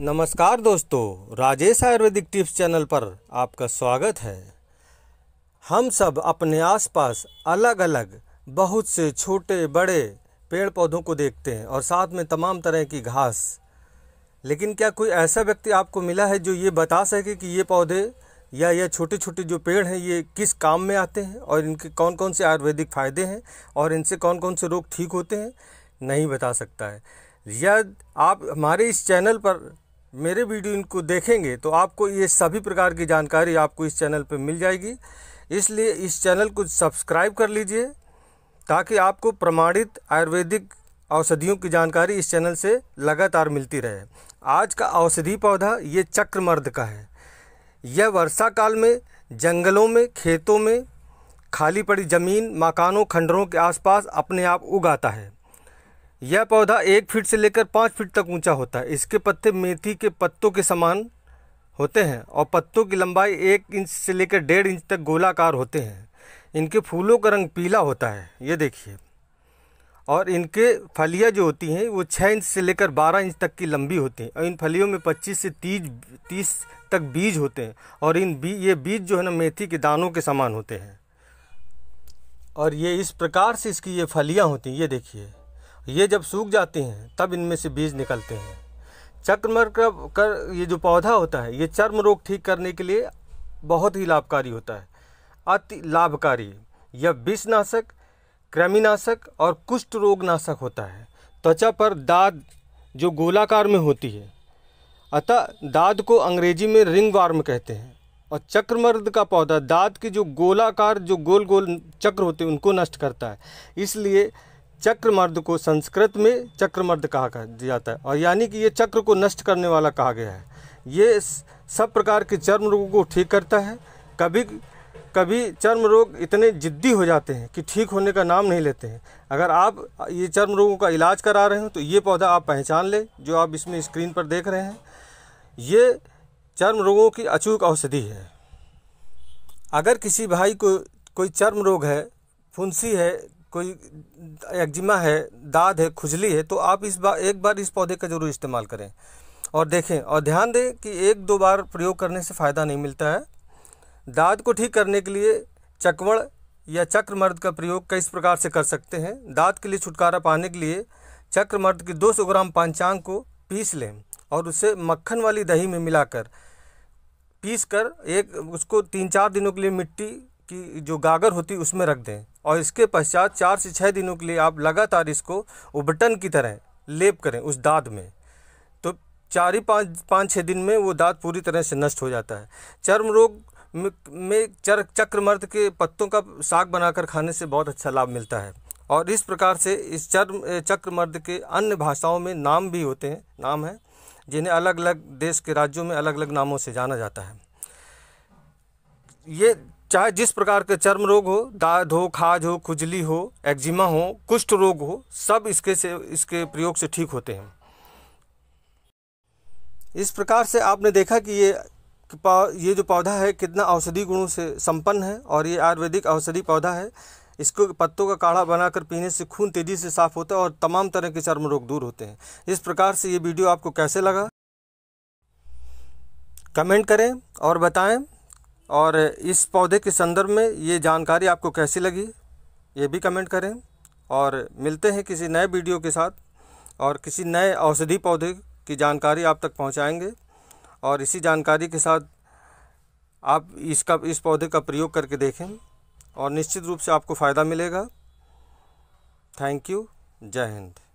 नमस्कार दोस्तों Rajesh Ayurvedic tips channel पर आपका स्वागत है हम सब अपने आसपास अलग अलग बहुत से छोटे बड़े पेड़ पौधों को देखते हैं और साथ में तमाम तरह की घास लेकिन क्या कोई ऐसा व्यक्ति आपको मिला है जो ये बता सके कि ये पौधे या ये छोटे छोटे जो पेड़ हैं ये किस काम में आते हैं और इनके कौन कौन से आयुर्वेदिक फ़ायदे हैं और इनसे कौन कौन से रोग ठीक होते हैं नहीं बता सकता है या आप हमारे इस चैनल पर मेरे वीडियो इनको देखेंगे तो आपको ये सभी प्रकार की जानकारी आपको इस चैनल पर मिल जाएगी इसलिए इस चैनल को सब्सक्राइब कर लीजिए ताकि आपको प्रमाणित आयुर्वेदिक औषधियों की जानकारी इस चैनल से लगातार मिलती रहे आज का औषधि पौधा ये चक्रमर्द का है यह वर्षा काल में जंगलों में खेतों में खाली पड़ी ज़मीन मकानों खंडरों के आसपास अपने आप उगाता है यह पौधा एक फीट से लेकर पाँच फीट तक ऊंचा होता है इसके पत्ते मेथी के पत्तों के समान होते हैं और पत्तों की लंबाई एक इंच से लेकर डेढ़ इंच तक गोलाकार होते हैं इनके फूलों का रंग पीला होता है ये देखिए और इनके फलियाँ जो होती हैं वो छः इंच से लेकर बारह इंच तक की लंबी होती हैं और इन फलियों में पच्चीस से तीस तीस तक बीज होते हैं और इन बी ये बीज जो है ना मेथी के दानों के समान होते हैं और ये इस प्रकार से इसकी ये फलियाँ होती हैं ये देखिए ये जब सूख जाते हैं तब इनमें से बीज निकलते हैं चक्रमर कर ये जो पौधा होता है ये चर्म रोग ठीक करने के लिए बहुत ही लाभकारी होता है अति लाभकारी यह विषनाशक कृमिनाशक और कुष्ठ रोग नाशक होता है त्वचा पर दाद जो गोलाकार में होती है अतः दाद को अंग्रेजी में रिंग वार्म कहते हैं और चक्रमर्द का पौधा दाद के जो गोलाकार जो गोल गोल चक्र होते हैं उनको नष्ट करता है इसलिए चक्रमर्द को संस्कृत में चक्रमर्द कहा जाता है और यानी कि ये चक्र को नष्ट करने वाला कहा गया है ये सब प्रकार के चर्म रोगों को ठीक करता है कभी कभी चर्म रोग इतने जिद्दी हो जाते हैं कि ठीक होने का नाम नहीं लेते हैं अगर आप ये चर्म रोगों का इलाज करा रहे हो तो ये पौधा आप पहचान लें जो आप इसमें स्क्रीन पर देख रहे हैं ये चर्म रोगों की अचूक औषधि है अगर किसी भाई को कोई चर्म रोग है फुंसी है कोई एक्जिमा है दाद है खुजली है तो आप इस बार एक बार इस पौधे का ज़रूर इस्तेमाल करें और देखें और ध्यान दें कि एक दो बार प्रयोग करने से फ़ायदा नहीं मिलता है दाद को ठीक करने के लिए चकवड़ या चक्रमर्द का प्रयोग कई प्रकार से कर सकते हैं दाद के लिए छुटकारा पाने के लिए चक्रमर्द की 200 ग्राम पंचांग को पीस लें और उसे मक्खन वाली दही में मिलाकर पीस कर एक उसको तीन चार दिनों के लिए मिट्टी की जो गागर होती है उसमें रख दें और इसके पश्चात चार से छः दिनों के लिए आप लगातार इसको उबटन की तरह लेप करें उस दाद में तो चार ही पाँच पाँच छः दिन में वो दाद पूरी तरह से नष्ट हो जाता है चर्म रोग में चर चक्रमर्द के पत्तों का साग बनाकर खाने से बहुत अच्छा लाभ मिलता है और इस प्रकार से इस चर्म चक्रमर्द के अन्य भाषाओं में नाम भी होते हैं नाम हैं जिन्हें अलग अलग देश के राज्यों में अलग अलग नामों से जाना जाता है ये चाहे जिस प्रकार के चर्म रोग हो दाद हो खाज हो खुजली हो एक्जिमा हो कुष्ठ रोग हो सब इसके से इसके प्रयोग से ठीक होते हैं इस प्रकार से आपने देखा कि ये ये जो पौधा है कितना औषधि गुणों से संपन्न है और ये आयुर्वेदिक औषधि पौधा है इसको पत्तों का काढ़ा बनाकर पीने से खून तेज़ी से साफ होता है और तमाम तरह के चर्म रोग दूर होते हैं इस प्रकार से ये वीडियो आपको कैसे लगा कमेंट करें और बताएं और इस पौधे के संदर्भ में ये जानकारी आपको कैसी लगी ये भी कमेंट करें और मिलते हैं किसी नए वीडियो के साथ और किसी नए औषधि पौधे की जानकारी आप तक पहुंचाएंगे और इसी जानकारी के साथ आप इसका इस पौधे का प्रयोग करके देखें और निश्चित रूप से आपको फ़ायदा मिलेगा थैंक यू जय हिंद